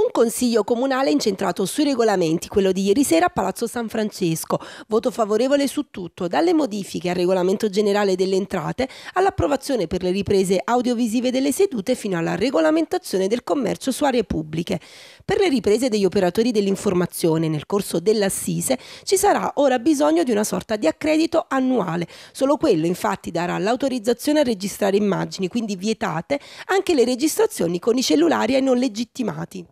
Un consiglio comunale incentrato sui regolamenti, quello di ieri sera a Palazzo San Francesco. Voto favorevole su tutto, dalle modifiche al regolamento generale delle entrate, all'approvazione per le riprese audiovisive delle sedute fino alla regolamentazione del commercio su aree pubbliche. Per le riprese degli operatori dell'informazione nel corso dell'assise ci sarà ora bisogno di una sorta di accredito annuale. Solo quello infatti darà l'autorizzazione a registrare immagini, quindi vietate anche le registrazioni con i cellulari ai non legittimati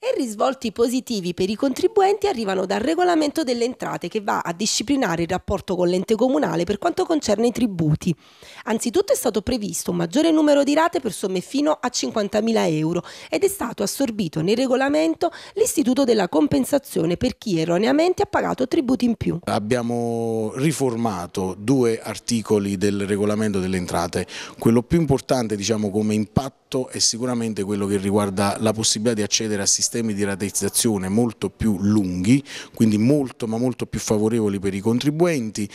e risvolti positivi per i contribuenti arrivano dal regolamento delle entrate che va a disciplinare il rapporto con l'ente comunale per quanto concerne i tributi. Anzitutto è stato previsto un maggiore numero di rate per somme fino a 50.000 euro ed è stato assorbito nel regolamento l'istituto della compensazione per chi erroneamente ha pagato tributi in più. Abbiamo riformato due articoli del regolamento delle entrate, quello più importante diciamo, come impatto è sicuramente quello che riguarda la possibilità di accedere a sistemi sistemi di rateizzazione molto più lunghi, quindi molto ma molto più favorevoli per i contribuenti,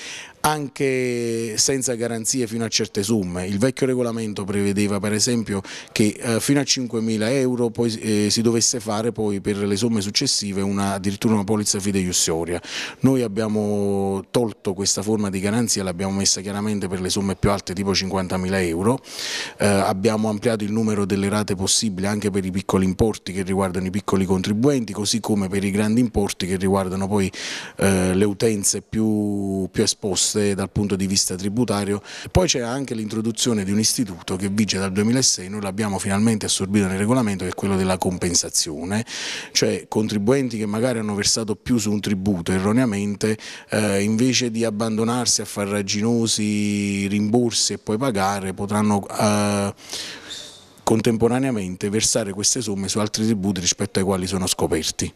anche senza garanzie fino a certe somme. Il vecchio regolamento prevedeva per esempio che eh, fino a 5.000 euro poi, eh, si dovesse fare poi per le somme successive una, addirittura una polizza fideiussoria. Noi abbiamo tolto questa forma di garanzia, l'abbiamo messa chiaramente per le somme più alte tipo 50.000 euro, eh, abbiamo ampliato il numero delle rate possibili anche per i piccoli importi che riguardano i piccoli piccoli contribuenti, così come per i grandi importi che riguardano poi eh, le utenze più, più, esposte dal punto di vista tributario. Poi c'è anche l'introduzione di un istituto che vige dal 2006, noi l'abbiamo finalmente assorbito nel regolamento, che è quello della compensazione, cioè contribuenti che magari hanno versato più su un tributo erroneamente, eh, invece di abbandonarsi a farraginosi rimborsi e poi pagare, potranno... Eh, contemporaneamente versare queste somme su altri tributi rispetto ai quali sono scoperti.